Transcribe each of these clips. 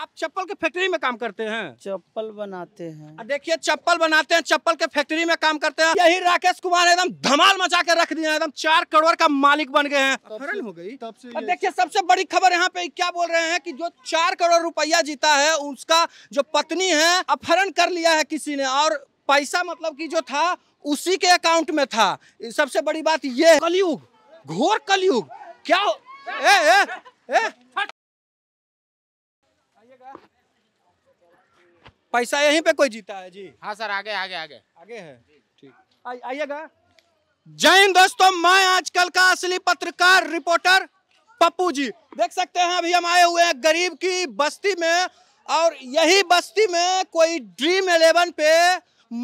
आप चप्पल के फैक्ट्री में काम करते हैं चप्पल बनाते हैं देखिए चप्पल बनाते हैं चप्पल के फैक्ट्री में काम करते हैं यही राकेश कुमार एकदम धमाल मचा के रख दिया एकदम चार करोड़ का मालिक बन गए हैं हो गई और देखिए सबसे बड़ी खबर यहाँ पे क्या बोल रहे हैं की जो चार करोड़ रुपया जीता है उसका जो पत्नी है अपहरण कर लिया है किसी ने और पैसा मतलब की जो था उसी के अकाउंट में था सबसे बड़ी बात ये कलयुग घोर कलयुग क्या ए, ए, ए, पैसा यहीं पे कोई जीता है जी हाँ सर आगे आगे आगे आगे है ठीक आइएगा जय हिंद दोस्तों मैं आजकल का असली पत्रकार रिपोर्टर पप्पू जी देख सकते हैं अभी हम आए हुए हैं गरीब की बस्ती में और यही बस्ती में कोई ड्रीम इलेवन पे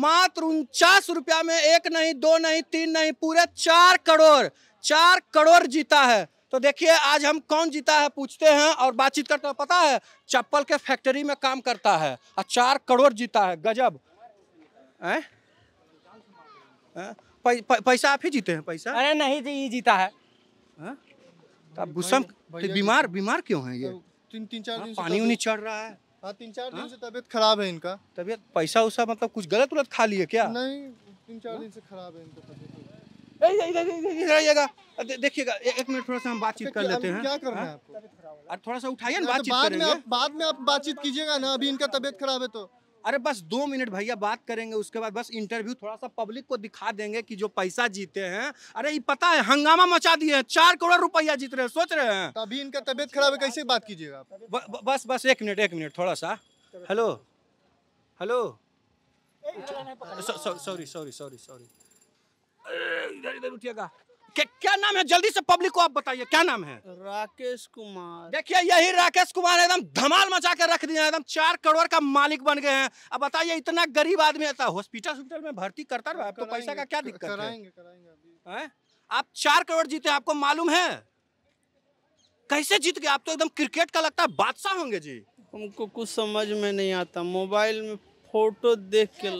मात्र उनचास रुपया में एक नहीं दो नहीं तीन नहीं पूरे चार करोड़ चार करोड़ जीता है तो देखिए आज हम कौन जीता है पूछते हैं और बातचीत करते हैं पता है चप्पल के फैक्ट्री में काम करता है और चार करोड़ जीता है गजब है? पैसा आप ही जीते हैं पैसा अरे नहीं जी ये जीता है तो आप तो बीमार बीमार क्यों है ये तो तीन तीन चार हाँ, दिन पानी उनी चढ़ रहा है हाँ तीन चार दिन हाँ? से तबीयत खराब है इनका तबीयत पैसा उसा मतलब कुछ गलत उलत खा लिए क्या नहीं तीन चार दिन से खराब है इनका रहिएगा देखिएगा एक मिनट थोड़ा सा हम बातचीत कर अच्छा, लेते हैं क्या करना हाँ? है आपको अरे थोड़ा सा उठाइए ना अच्छा, बातचीत बाद में आप बाद में आप बातचीत कीजिएगा ना अभी इनका तबीयत खराब है तो अरे बस दो मिनट भैया बात करेंगे उसके बाद बस इंटरव्यू थोड़ा सा पब्लिक को दिखा देंगे कि जो पैसा जीते हैं अरे ये पता है हंगामा मचा दिए हैं चार करोड़ रुपया जीत रहे हैं सोच रहे हैं तो अभी इनका तबियत खराब है कैसे बात कीजिएगा बस बस एक मिनट एक मिनट थोड़ा सा hello hello sorry sorry sorry sorry इधर इधर उठिएगा क्या नाम है जल्दी से पब्लिक को आप बताइए क्या नाम है राकेश कुमार देखिए यही राकेश कुमार एकदम धमाल मचा के रख दिया एकदम चार करोड़ का मालिक बन गए हैं अब बताइए इतना गरीब आदमी आता तो हॉस्पिटल हॉस्पिटल में भर्ती करता रहा आपको तो पैसा का क्या दिक्कत कराएंगे, कराएंगे अभी। आप चार करोड़ जीते आपको मालूम है कैसे जीत गए आप तो एकदम क्रिकेट का लगता है बादशाह होंगे जी हमको कुछ समझ में नहीं आता मोबाइल में फोटो देख के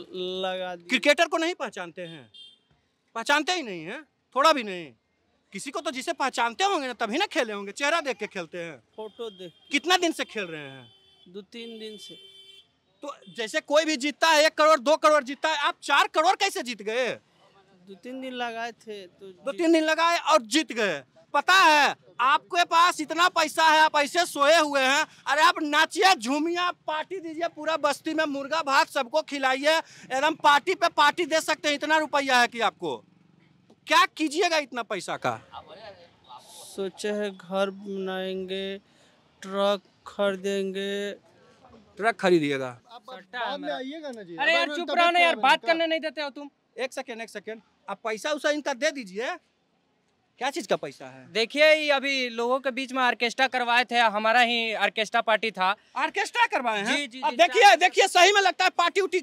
लगा क्रिकेटर को नहीं पहचानते हैं पहचानते ही नहीं है थोड़ा भी नहीं किसी को तो जिसे पहचानते होंगे ना तभी ना खेले होंगे चेहरा देख के खेलते हैं फोटो देख कितना दिन से खेल रहे हैं दो तीन दिन से तो जैसे कोई भी जीतता है एक करोड़ दो करोड़ जीतता है आप चार करोड़ कैसे जीत गए दो तीन दिन लगाए थे तो दो तीन दिन लगाए और जीत गए पता है आपके पास इतना पैसा है आप ऐसे सोए हुए हैं अरे आप नाचिए झूमिए पार्टी दीजिए पूरा बस्ती में मुर्गा भात सबको खिलाइए एकदम पार्टी पे पार्टी दे सकते हैं इतना रुपया है कि आपको क्या कीजिएगा इतना पैसा का सोचे है घर बनाएंगे ट्रक खरीदेंगे ट्रक खरीदिएगा अरे यार चुप रहो ना यार बात करने नहीं देते हो तुम एक सेकेंड एक सेकेंड आप पैसा उसे इनका दे दीजिए क्या चीज का पैसा है देखिए अभी लोगों के बीच में ऑर्केस्ट्रा करवाए थे हमारा ही ऑर्केस्ट्रा पार्टी था ऑर्केस्ट्रा करवाए हैं जी जी अब देखिए देखिए सही में लगता है पार्टी उठी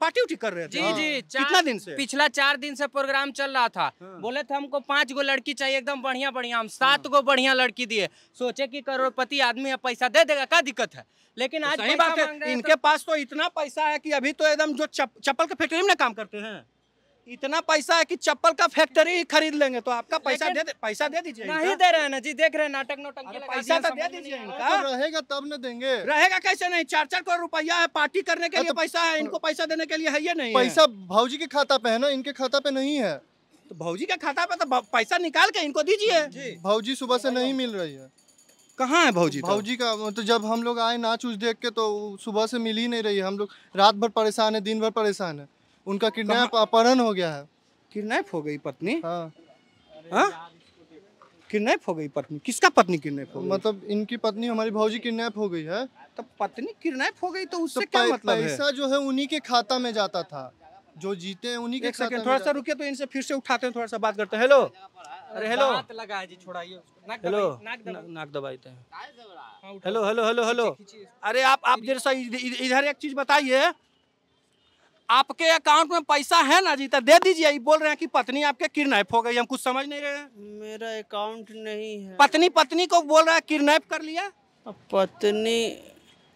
पार्टी उठी कर रहे थे जी हाँ। जी कितना दिन से पिछला चार दिन से प्रोग्राम चल रहा था हाँ। बोले थे हमको पांच गो लड़की चाहिए एकदम बढ़िया बढ़िया हम हाँ। सात गो बढ़िया लड़की दिए सोचे की करोड़पति आदमी पैसा दे देगा क्या दिक्कत है लेकिन तो आज बात है इनके तो- पास तो इतना पैसा है की अभी तो एकदम जो चप्पल के फैक्ट्री में काम करते हैं इतना पैसा है कि चप्पल का फैक्ट्री ही खरीद लेंगे तो आपका पैसा दे, पैसा दे दीजिए नहीं दे रहे ना जी देख रहे हैं नाटक नोटक पैसा तो दे दीजिए इनका तो रहेगा तब न देंगे रहेगा कैसे नहीं चार चार करोड़ रुपया है पार्टी करने के लिए तो पैसा है इनको पैसा देने के लिए है ये नहीं पैसा भाजी के खाता पे है ना इनके खाता पे नहीं है तो भाजी के खाता पे तो पैसा निकाल के इनको दीजिए भाजी सुबह से नहीं मिल रही है कहाँ है भाजी तो? भाजी का तो जब हम लोग आए नाच उच देख के तो सुबह से मिल ही नहीं रही है हम लोग रात भर परेशान है दिन भर परेशान है उनका तो किडनैप अपहरण हो गया है किडनैप हो गई पत्नी हाँ। हाँ? किडनैप हो गई पत्नी किसका पत्नी किडनैप हो गई? मतलब इनकी पत्नी हमारी भाजी किडनैप हो गई है तो पत्नी किडनैप हो गई तो, तो उससे तो क्या मतलब पैसा है? जो है उन्हीं के खाता में जाता था जो जीते हैं उन्हीं के खाता में थोड़ा सा रुके तो इनसे फिर से उठाते हैं थोड़ा सा बात करते हेलो अरे हेलो लगा जी छोड़ाइए हेलो नाक दबाते हैं हेलो हेलो हेलो हेलो अरे आप आप जैसा इधर एक चीज बताइए आपके अकाउंट में पैसा है ना तो दे दीजिए बोल रहे हैं कि पत्नी आपके किडनैप हो गई हम कुछ समझ नहीं रहे हैं मेरा अकाउंट नहीं है पत्नी पत्नी को बोल रहा है किडनैप कर लिया पत्नी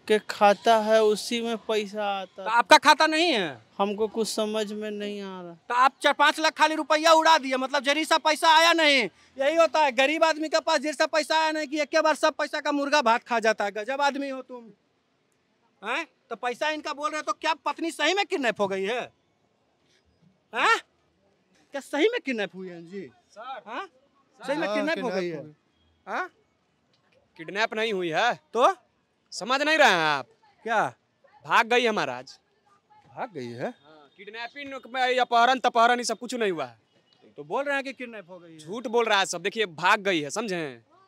के खाता है उसी में पैसा आता तो आपका खाता नहीं है हमको कुछ समझ में नहीं आ रहा तो आप चार पाँच लाख खाली रुपया उड़ा दिए मतलब जरी सा पैसा आया नहीं यही होता है गरीब आदमी के पास जरी सा पैसा आया नहीं कि एक बार सब पैसा का मुर्गा भात खा जाता है गजब आदमी हो तुम हैं तो पैसा इनका बोल रहे तो क्या पत्नी सही में किडनैप हो गई है आ? हाँ? क्या सही में किडनैप हुई है जी सर हाँ? सही में किडनैप हाँ, हो गई है किडनैप नहीं हुई है तो समझ नहीं रहे हैं आप क्या भाग गई है महाराज भाग गई है किडनैपिंग में अपहरण तपहरण ये सब कुछ नहीं हुआ है तो बोल रहे हैं कि किडनैप हो गई झूठ बोल रहा है सब देखिए भाग गई है समझे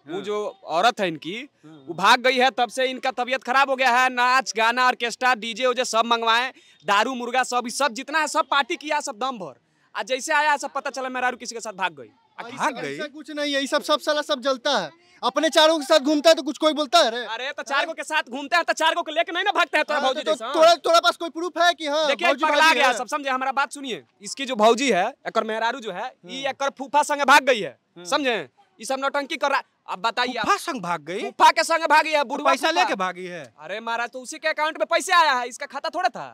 वो हाँ। जो औरत है इनकी हाँ। वो भाग गई है तब से इनका तबियत खराब हो गया है नाच गाना ऑर्केस्ट्रा डीजे उजे सब मंगवाए दारू मुर्गा सब सब जितना है सब पार्टी किया सब दम भर आज जैसे आया सब पता चला मेरा किसी के साथ भाग गई हाँ, भाग गई कुछ नहीं है सब सब सला सब जलता है अपने चारों के साथ घूमता है तो कुछ कोई बोलता है अरे तो चार के साथ घूमता है तो चार को लेके नहीं ना भागता है तोरा तो भौजी तो पास कोई प्रूफ है सब समझे हमारा बात सुनिए इसकी जो भौजी है एक मेहरारू जो है ये एक फूफा संग भाग गई है समझे सब नौटंकी कर रहा अब बताइए आप संग भाग गई फुफा के संग भागी है बुढ़वा तो पैसा लेके भागी है अरे महाराज तो उसी के अकाउंट में पैसे आया है इसका खाता थोड़ा था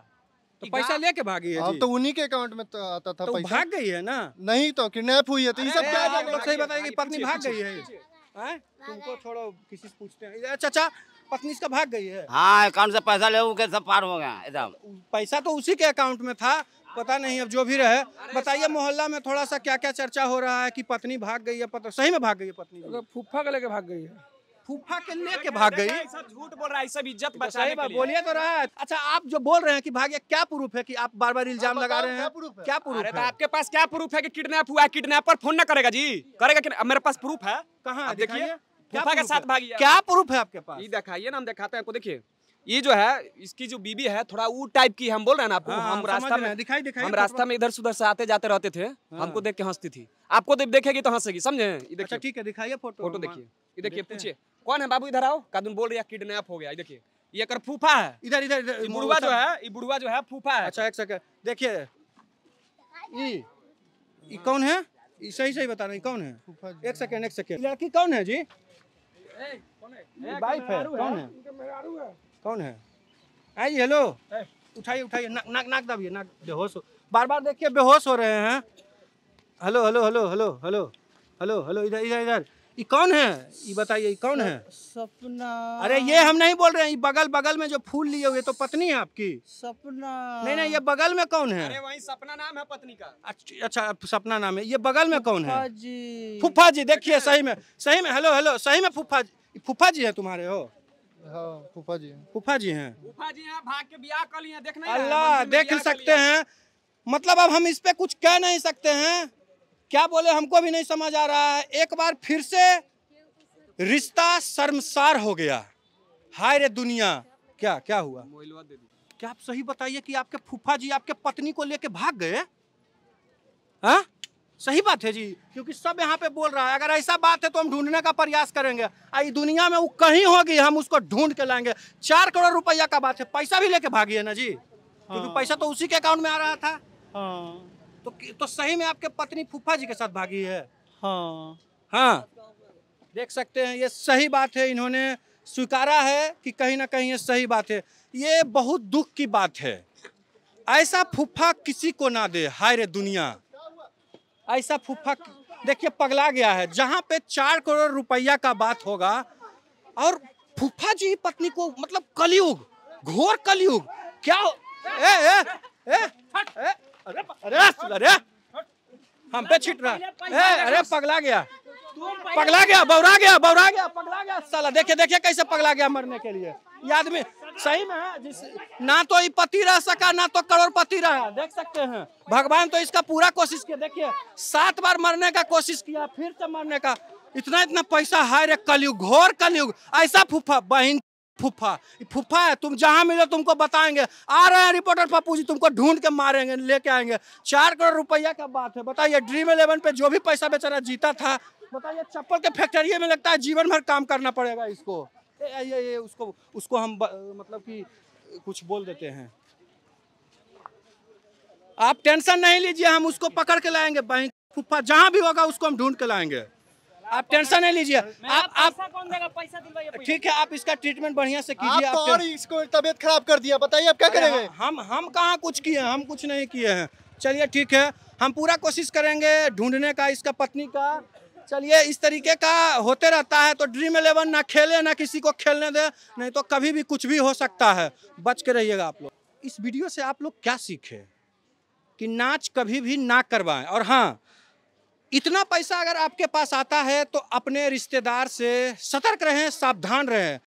तो पैसा लेके भागी है हाँ, जी। तो उन्हीं के अकाउंट में तो आता था तो पैसा भाग गई है ना नहीं तो किडनैप हुई है तो ये सब क्या सही बताएंगे पत्नी भाग गई है हाँ? तुमको छोड़ो किसी से पूछते हैं अच्छा अच्छा पत्नी इसका भाग गई है हाँ अकाउंट से पैसा ले सब पार हो गया एकदम पैसा तो उसी के अकाउंट में था पता नहीं अब जो भी रहे बताइए मोहल्ला में थोड़ा सा क्या क्या चर्चा हो रहा है कि पत्नी भाग गई है पता सही में भाग गई है पत्नी फूफा के लेके भाग गई है फूफा के लेके भाग गई झूठ बोल रहा है सब इज्जत तो बचाने के लिए बोलिए तो रहा है अच्छा आप जो बोल रहे हैं कि भाग्य क्या प्रूफ है कि आप बार बार इल्जाम हाँ, तो लगा रहे हैं क्या प्रूफ तो है आपके पास क्या प्रूफ है कि किडनैप हुआ है किडनैपर फोन ना करेगा जी करेगा मेरे पास प्रूफ है कहाँ देखिए क्या प्रूफ है आपके पास ये दिखाइए ना हम दिखाते हैं आपको देखिए ये जो है इसकी जो बीबी है थोड़ा वो टाइप की हम बोल रहे हैं ना आपको हाँ, हम हाँ, रास्ता में दिखाई दिखाई हम रास्ता में इधर से उधर से आते जाते रहते थे हमको हाँ। देख के हंसती थी आपको देख देखेगी तो हंसेगी समझे अच्छा, ठीक है दिखाइए फोटो देखिए देखिए पूछिए कौन है बाबू इधर आओ कादून बोल रहा किडनेप हो गया देखिए ये कर फूफा है इधर इधर बुढ़वा जो है ये बुढ़वा जो है फूफा है अच्छा एक सेकंड देखिए ये ये कौन है ये सही सही बता रहे हैं कौन है एक सेकंड एक सेकंड लड़की कौन है जी ए, कौन है वाइफ है कौन है मेरा आरू है कौन है आई हेलो उठाइए उठाइए नाक नाक नाक दबिए नाक बेहोश बार बार देखिए बेहोश हो रहे हैं hello hello hello hello hello hello hello इधर इधर इधर ये कौन है ये बताइए कौन है सपना अरे ये हम नहीं बोल रहे हैं बगल बगल में जो फूल लिए हुए तो पत्नी है आपकी सपना नहीं नहीं ये बगल में कौन है अरे वही सपना नाम है पत्नी का अच्छा सपना नाम है ये बगल में कौन है जी फुफा जी देखिए सही में सही में हेलो हेलो सही में फुफा जी फुफा जी है तुम्हारे हो हाँ, फूफा जी फूफा जी हैं फूफा जी हैं भाग के ब्याह कर लिए देख नहीं अल्लाह देख सकते हैं मतलब अब हम इस पे कुछ कह नहीं सकते हैं क्या बोले हमको भी नहीं समझ आ रहा है एक बार फिर से रिश्ता शर्मसार हो गया हाय रे दुनिया क्या क्या हुआ क्या आप सही बताइए कि आपके फूफा जी आपके पत्नी को लेके भाग गए हाँ सही बात है जी क्योंकि सब यहाँ पे बोल रहा है अगर ऐसा बात है तो हम ढूंढने का प्रयास करेंगे आई दुनिया में वो कहीं होगी हम उसको ढूंढ के लाएंगे चार करोड़ रुपया का बात है पैसा भी लेके भागी है ना जी हाँ। क्योंकि पैसा तो उसी के अकाउंट में आ रहा था हाँ। तो तो सही में आपके पत्नी फूफा जी के साथ भागी है हाँ हाँ देख सकते हैं ये सही बात है इन्होंने स्वीकारा है कि कहीं ना कहीं ये सही बात है ये बहुत दुख की बात है ऐसा फूफा किसी को ना दे हाय रे दुनिया ऐसा फूफा देखिए पगला गया है जहाँ पे चार करोड़ रुपया का बात होगा और फुफा जी पत्नी को मतलब कलयुग घोर कलयुग क्या ए, ए, ए, ए, अरे अरे अरे हम पे छिट रहा है अरे पगला गया पगला गया बौरा गया बौरा गया पगला गया साला देखे देखे कैसे पगला गया मरने के लिए ये आदमी सही में जिस ना तो पति रह सका ना तो करोड़पति रहा देख सकते हैं भगवान तो इसका पूरा कोशिश किया देखिए सात बार मरने का कोशिश किया फिर से मरने का इतना इतना पैसा हाय रे कलयुग घोर कलयुग ऐसा फूफा बहन फूफा फूफा है तुम जहाँ मिलो तुमको बताएंगे आ रहे हैं रिपोर्टर पप्पू जी तुमको ढूंढ के मारेंगे लेके आएंगे चार करोड़ रुपया का बात है बताइए ड्रीम इलेवन पे जो भी पैसा बेचारा जीता था छोटा ये चप्पल के फैक्ट्री में लगता है जीवन भर काम करना पड़ेगा इसको ए, ए, ए, उसको उसको हम ब, मतलब कि कुछ बोल देते हैं आप टेंशन नहीं लीजिए हम उसको पकड़ के लाएंगे बैंक फुफ्फा जहाँ भी होगा उसको हम ढूंढ के लाएंगे आप टेंशन नहीं लीजिए आप आप ठीक है आप इसका ट्रीटमेंट बढ़िया से कीजिए आप, आप तो और इसको तबियत खराब कर दिया बताइए आप क्या करेंगे हाँ, हम हम कहाँ कुछ किए हैं हम कुछ नहीं किए हैं चलिए ठीक है हम पूरा कोशिश करेंगे ढूंढने का इसका पत्नी का चलिए इस तरीके का होते रहता है तो ड्रीम इलेवन ना खेले ना किसी को खेलने दे नहीं तो कभी भी कुछ भी हो सकता है बच के रहिएगा आप लोग इस वीडियो से आप लोग क्या सीखे कि नाच कभी भी ना करवाएं और हाँ इतना पैसा अगर आपके पास आता है तो अपने रिश्तेदार से सतर्क रहें सावधान रहें